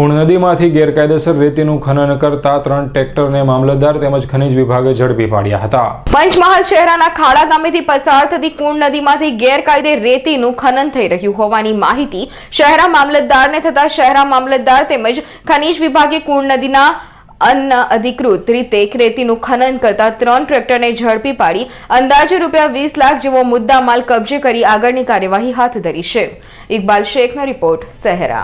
ફૂણ નદીમાંથી ગેરકાયદેસર રેતીનું ખનન કરતા ત્રણ ટ્રેક્ટરને મામલતદાર તેમજ ખનિજ વિભાગે ઝડપી પાડ્યા હતા પંચમહાલ શહેરના ખાડા ગામેથી પસાર થતી કુણ નદીમાંથી ગેરકાયદે રેતીનું ખનન થઈ રહ્યું હોવાની માહિતી શહેરા મામલતદારને થતા શહેરા મામલતદાર તેમજ ખનિજ વિભાગે કુણ નદીના અન્ન અધિકૃત રીતે રેતીનું ખનન કરતા ત્રણ ટ્રેક્ટરને ઝડપી પાડી અંદાજે રૂપિયા વીસ લાખ જેવો મુદ્દા માલ કબજે કરી આગળની કાર્યવાહી હાથ ધરી છે ઇકબાલ શેખનો રિપોર્ટ શહેરા